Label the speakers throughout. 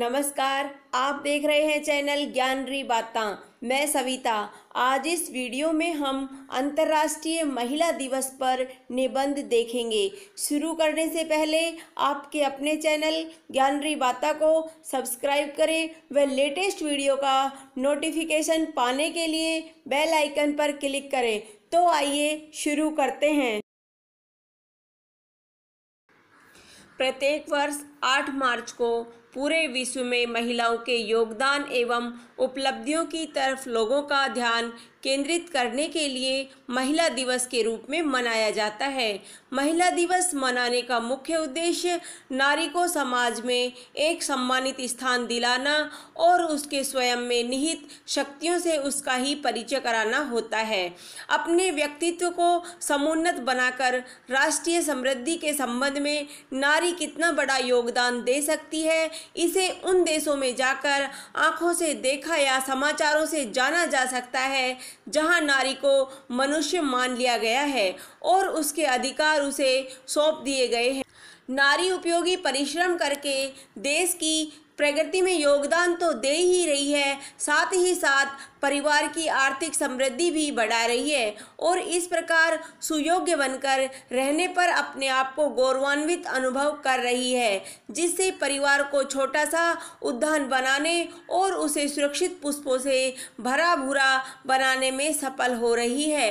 Speaker 1: नमस्कार आप देख रहे हैं चैनल ज्ञान री बाता मैं सविता आज इस वीडियो में हम अंतर्राष्ट्रीय महिला दिवस पर निबंध देखेंगे शुरू करने से पहले आपके अपने चैनल ज्ञान री बाता को सब्सक्राइब करें व लेटेस्ट वीडियो का नोटिफिकेशन पाने के लिए बेल आइकन पर क्लिक करें तो आइए शुरू करते हैं प्रत्येक वर्ष 8 मार्च को पूरे विश्व में महिलाओं के योगदान एवं उपलब्धियों की तरफ लोगों का ध्यान केंद्रित करने के लिए महिला दिवस के रूप में मनाया जाता है महिला दिवस मनाने का मुख्य उद्देश्य नारी को समाज में एक सम्मानित स्थान दिलाना और उसके स्वयं में निहित शक्तियों से उसका ही परिचय कराना होता है अपने व्यक्तित्व को समुन्नत बनाकर राष्ट्रीय समृद्धि के संबंध में नारी कितना बड़ा योगदान दे सकती है इसे उन देशों में जाकर आंखों से देखा या समाचारों से जाना जा सकता है जहां नारी को मनुष्य मान लिया गया है और उसके अधिकार उसे सौंप दिए गए हैं नारी उपयोगी परिश्रम करके देश की प्रगति में योगदान तो दे ही रही है साथ ही साथ परिवार की आर्थिक समृद्धि भी बढ़ा रही है और इस प्रकार सुयोग्य बनकर रहने पर अपने आप को गौरवान्वित अनुभव कर रही है जिससे परिवार को छोटा सा उद्यान बनाने और उसे सुरक्षित पुष्पों से भरा भूरा बनाने में सफल हो रही है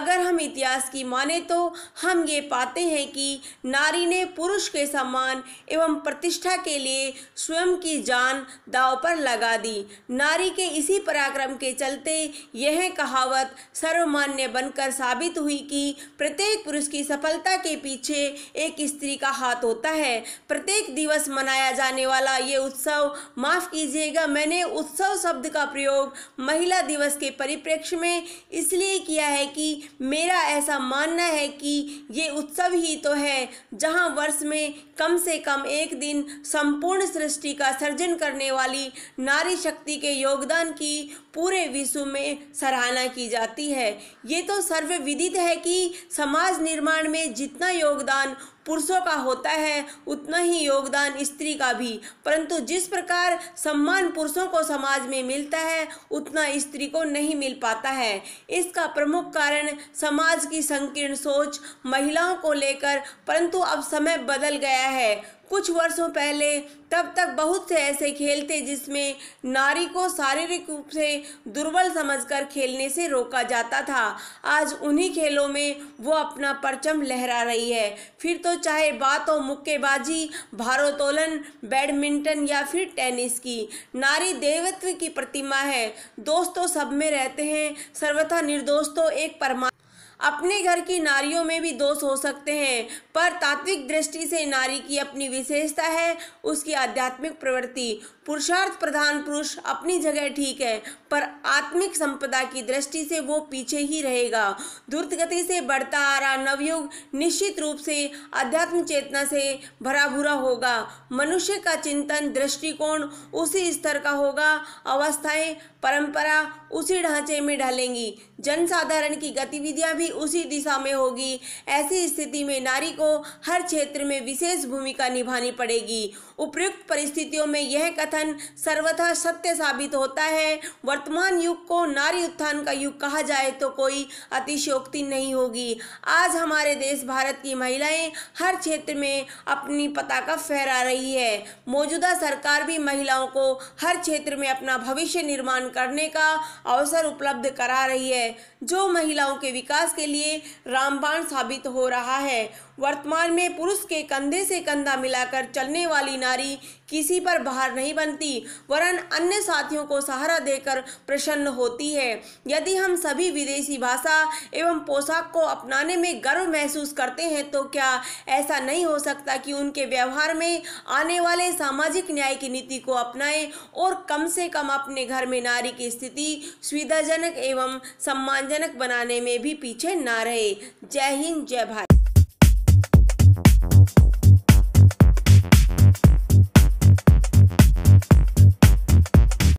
Speaker 1: अगर हम इतिहास की माने तो हम ये पाते हैं कि नारी ने पुरुष के सम्मान एवं प्रतिष्ठा के लिए स्वयं की की जान दाव पर लगा दी नारी के इसी पराक्रम के चलते यह कहावत सर्वमान्य बनकर साबित हुई कि प्रत्येक पुरुष की सफलता के पीछे एक स्त्री का हाथ होता है प्रत्येक दिवस मनाया जाने वाला ये उत्सव माफ़ कीजिएगा मैंने उत्सव शब्द का प्रयोग महिला दिवस के परिप्रेक्ष्य में इसलिए किया है कि मेरा ऐसा मानना है कि ये उत्सव ही तो है जहाँ वर्ष में कम से कम एक दिन संपूर्ण सृष्टि का सर्जन करने वाली नारी शक्ति के योगदान की पूरे विश्व में सराहना की जाती है ये तो सर्वविदित है कि समाज निर्माण में जितना योगदान पुरुषों का होता है उतना ही योगदान स्त्री का भी परंतु जिस प्रकार सम्मान पुरुषों को समाज में मिलता है उतना स्त्री को नहीं मिल पाता है इसका प्रमुख कारण समाज की संकीर्ण सोच महिलाओं को लेकर परंतु अब समय बदल गया है कुछ वर्षों पहले तब तक बहुत से ऐसे खेल थे जिसमें नारी को शारीरिक रूप से दुर्बल समझकर खेलने से रोका जाता था आज उन्हीं खेलों में वो अपना परचम लहरा रही है फिर तो चाहे बात हो मुक्केबाजी भारोत्तोलन बैडमिंटन या फिर टेनिस की नारी देवत्व की प्रतिमा है दोस्तों सब में रहते हैं सर्वथा निर्दोष तो एक परमा अपने घर की नारियों में भी दोष हो सकते हैं पर तात्विक दृष्टि से नारी की अपनी विशेषता है उसकी आध्यात्मिक प्रवृत्ति पुरुषार्थ प्रधान पुरुष अपनी जगह ठीक है पर आत्मिक संपदा की दृष्टि से वो पीछे ही रहेगा द्रुत गति से बढ़ता आ रहा नवयुग निश्चित रूप से अध्यात्म चेतना से भरा भूरा होगा मनुष्य का चिंतन दृष्टिकोण उसी स्तर का होगा अवस्थाएं परंपरा उसी ढांचे में ढालेंगी जनसाधारण की गतिविधियां भी भी उसी दिशा में होगी ऐसी स्थिति में नारी को हर क्षेत्र में विशेष भूमिका निभानी पड़ेगी उपयुक्त परिस्थितियों में यह कथन सर्वथा सत्य साबित होता है वर्तमान युग को नारी उत्थान का युग कहा जाए तो कोई अतिशयोक्ति नहीं होगी आज हमारे देश भारत की महिलाएं हर क्षेत्र में अपनी पताका फहरा रही है मौजूदा सरकार भी महिलाओं को हर क्षेत्र में अपना भविष्य निर्माण करने का अवसर उपलब्ध करा रही है जो महिलाओं के विकास के लिए रामबाण साबित हो रहा है वर्तमान में पुरुष के कंधे से कंधा मिलाकर चलने वाली नारी किसी पर भार नहीं बनती वरन अन्य साथियों को सहारा देकर प्रसन्न होती है यदि हम सभी विदेशी भाषा एवं पोशाक को अपनाने में गर्व महसूस करते हैं तो क्या ऐसा नहीं हो सकता कि उनके व्यवहार में आने वाले सामाजिक न्याय की नीति को अपनाएं और कम से कम अपने घर में नारी की स्थिति सुविधाजनक एवं सम्मानजनक बनाने में भी पीछे ना रहे जय हिंद जय भारत